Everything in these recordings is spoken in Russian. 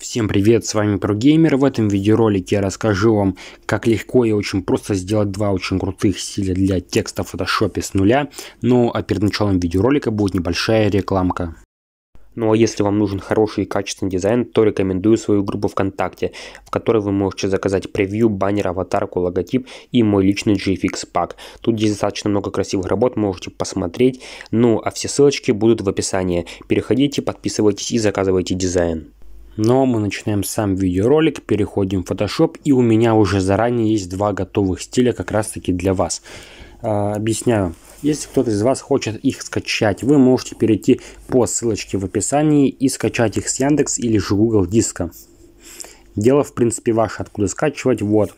Всем привет, с вами ProGamer. В этом видеоролике я расскажу вам, как легко и очень просто сделать два очень крутых стиля для текста в фотошопе с нуля, но ну, а перед началом видеоролика будет небольшая рекламка. Ну а если вам нужен хороший и качественный дизайн, то рекомендую свою группу ВКонтакте, в которой вы можете заказать превью, баннер, аватарку, логотип и мой личный GFX пак. Тут здесь достаточно много красивых работ, можете посмотреть. Ну а все ссылочки будут в описании. Переходите, подписывайтесь и заказывайте дизайн. Но ну, а мы начинаем сам видеоролик, переходим в Photoshop и у меня уже заранее есть два готовых стиля как раз таки для вас. А, объясняю. Если кто-то из вас хочет их скачать, вы можете перейти по ссылочке в описании и скачать их с Яндекс или же Google диска. Дело в принципе ваше, откуда скачивать. Вот,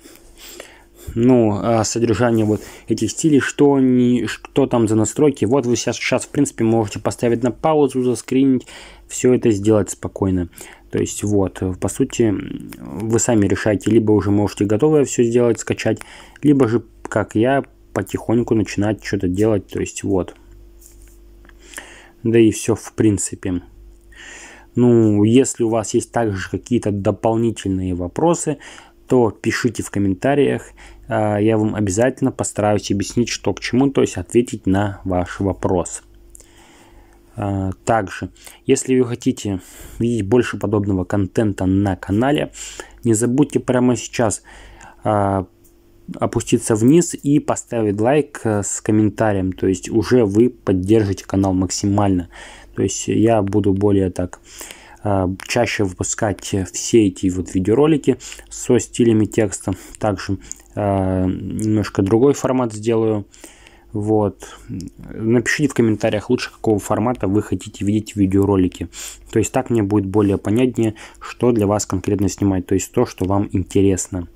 ну, а, содержание вот этих стилей, что, они, что там за настройки. Вот вы сейчас, сейчас, в принципе, можете поставить на паузу, заскринить, все это сделать спокойно. То есть вот, по сути, вы сами решаете, либо уже можете готовое все сделать, скачать, либо же, как я, потихоньку начинать что-то делать, то есть вот. Да и все в принципе. Ну, если у вас есть также какие-то дополнительные вопросы, то пишите в комментариях. А, я вам обязательно постараюсь объяснить, что к чему, то есть ответить на ваш вопрос. А, также, если вы хотите видеть больше подобного контента на канале, не забудьте прямо сейчас а, опуститься вниз и поставить лайк э, с комментарием. То есть уже вы поддержите канал максимально. То есть я буду более так Э, чаще выпускать все эти вот видеоролики со стилями текста. Также э, немножко другой формат сделаю. Вот. Напишите в комментариях лучше, какого формата вы хотите видеть видеоролики. То есть так мне будет более понятнее, что для вас конкретно снимать. То есть то, что вам интересно.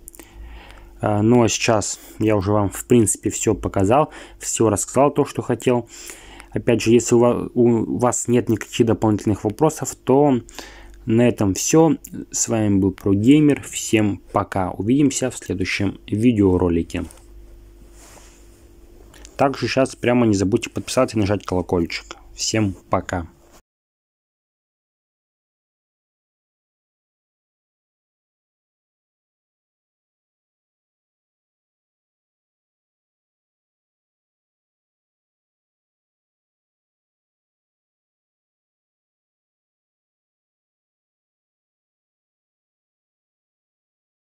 Э, ну а сейчас я уже вам в принципе все показал, все рассказал то, что хотел. Опять же, если у вас, у вас нет никаких дополнительных вопросов, то на этом все. С вами был ProGamer. Всем пока. Увидимся в следующем видеоролике. Также сейчас прямо не забудьте подписаться и нажать колокольчик. Всем пока.